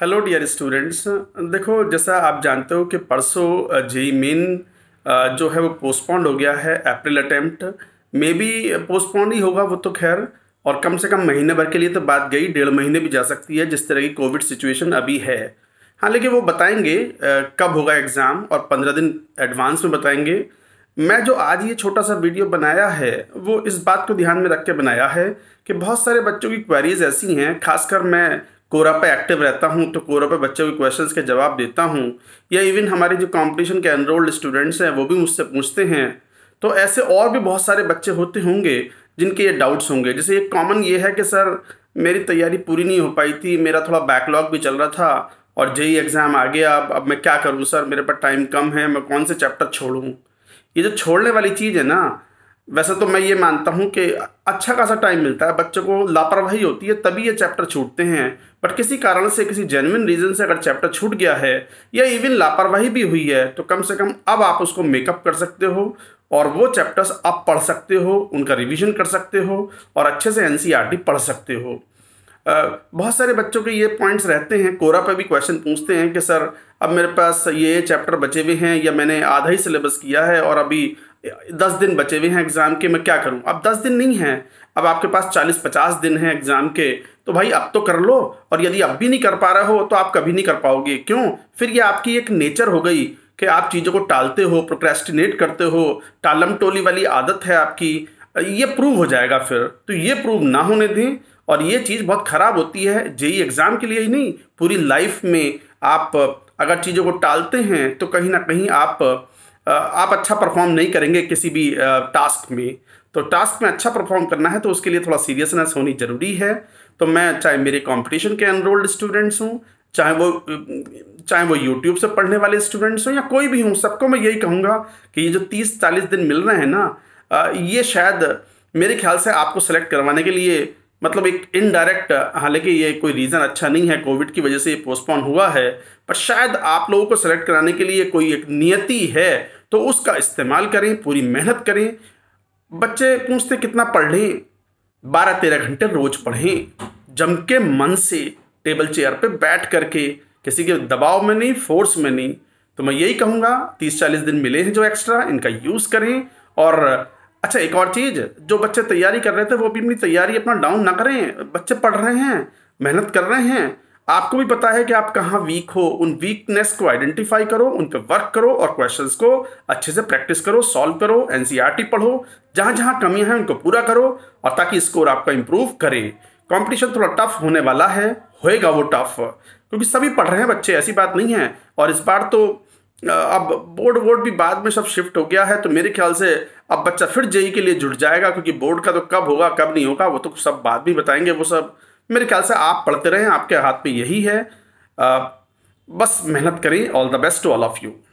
hello dear students देखो जैसा आप जानते हो कि परसों जेई मेन जो है वो पोस्टपोन्ड हो गया है April attempt may be postponed ही होगा वो तो खैर और कम से कम महीने भर के लिए तो बात गई डेढ़ महीने भी जा सकती है जिस तरह की कोविड सिचुएशन अभी है हाँ लेकिन वो बताएंगे कब होगा एग्ज़ाम और पंद्रह दिन एडवांस में बताएंगे मैं जो आज ये छोटा सा वीडियो बनाया है वो इस बात को ध्यान में रख के बनाया है कि बहुत सारे बच्चों की क्वेरीज ऐसी हैं खासकर मैं कोरा पे एक्टिव रहता हूँ तो कोरा पे बच्चों के क्वेश्चंस के जवाब देता हूँ या इवन हमारे जो कंपटीशन के एनरोल्ड स्टूडेंट्स हैं वो भी मुझसे पूछते हैं तो ऐसे और भी बहुत सारे बच्चे होते होंगे जिनके ये डाउट्स होंगे जैसे एक कॉमन ये है कि सर मेरी तैयारी पूरी नहीं हो पाई थी मेरा थोड़ा बैकलॉग भी चल रहा था और जेई एग्ज़ाम आ गया अब अब मैं क्या करूँ सर मेरे पास टाइम कम है मैं कौन से चैप्टर छोड़ूँ ये जो छोड़ने वाली चीज़ है ना वैसे तो मैं ये मानता हूँ कि अच्छा खासा टाइम मिलता है बच्चों को लापरवाही होती है तभी ये चैप्टर छूटते हैं बट किसी कारण से किसी जेनविन रीज़न से अगर चैप्टर छूट गया है या इवन लापरवाही भी हुई है तो कम से कम अब आप उसको मेकअप कर सकते हो और वो चैप्टर्स आप पढ़ सकते हो उनका रिविज़न कर सकते हो और अच्छे से एन e पढ़ सकते हो बहुत सारे बच्चों के ये पॉइंट्स रहते हैं कोरा पर भी क्वेश्चन पूछते हैं कि सर अब मेरे पास ये चैप्टर बचे हुए हैं या मैंने आधा ही सिलेबस किया है और अभी दस दिन बचे हुए हैं एग्ज़ाम के मैं क्या करूं अब दस दिन नहीं है अब आपके पास चालीस पचास दिन हैं एग्ज़ाम के तो भाई अब तो कर लो और यदि अब भी नहीं कर पा रहे हो तो आप कभी नहीं कर पाओगे क्यों फिर ये आपकी एक नेचर हो गई कि आप चीज़ों को टालते हो प्रोक्रेस्टिनेट करते हो टालम टोली वाली आदत है आपकी ये प्रूव हो जाएगा फिर तो ये प्रूव ना होने दें और ये चीज़ बहुत ख़राब होती है जेई एग्ज़ाम के लिए ही नहीं पूरी लाइफ में आप अगर चीज़ों को टालते हैं तो कहीं ना कहीं आप आप अच्छा परफॉर्म नहीं करेंगे किसी भी टास्क में तो टास्क में अच्छा परफॉर्म करना है तो उसके लिए थोड़ा सीरियसनेस होनी ज़रूरी है तो मैं चाहे मेरे कंपटीशन के एनरोल्ड स्टूडेंट्स हूँ चाहे वो चाहे वो यूट्यूब से पढ़ने वाले स्टूडेंट्स हों या कोई भी हूँ सबको मैं यही कहूँगा कि ये जो तीस चालीस दिन मिल रहे हैं ना ये शायद मेरे ख्याल से आपको सेलेक्ट करवाने के लिए मतलब एक इनडायरेक्ट हालांकि ये कोई रीज़न अच्छा नहीं है कोविड की वजह से ये पोस्टपोन हुआ है पर शायद आप लोगों को सेलेक्ट कराने के लिए कोई एक नियति है तो उसका इस्तेमाल करें पूरी मेहनत करें बच्चे पूछते कितना पढ़ लें बारह तेरह घंटे रोज़ पढ़ें जम के मन से टेबल चेयर पे बैठ करके किसी के दबाव में नहीं फोर्स में नहीं तो मैं यही कहूँगा तीस चालीस दिन मिले हैं जो एक्स्ट्रा इनका यूज़ करें और अच्छा एक और चीज़ जो बच्चे तैयारी कर रहे थे वो भी अपनी तैयारी अपना डाउन ना करें बच्चे पढ़ रहे हैं मेहनत कर रहे हैं आपको भी पता है कि आप कहाँ वीक हो उन वीकनेस को आइडेंटिफाई करो उन पर वर्क करो और क्वेश्चन को अच्छे से प्रैक्टिस करो सॉल्व करो एन e पढ़ो जहाँ जहाँ कमियाँ हैं उनको पूरा करो और ताकि स्कोर आपका इम्प्रूव करे कॉम्पिटिशन थोड़ा टफ होने वाला है होएगा वो टफ क्योंकि सभी पढ़ रहे हैं बच्चे ऐसी बात नहीं है और इस बार तो अब बोर्ड वोर्ड भी बाद में सब शिफ्ट हो गया है तो मेरे ख्याल से अब बच्चा फिर जेई के लिए जुट जाएगा क्योंकि बोर्ड का तो कब होगा कब नहीं होगा वो तो सब बात भी बताएंगे वो सब मेरे ख्याल से आप पढ़ते रहें आपके हाथ में यही है आ, बस मेहनत करें all the best to all of you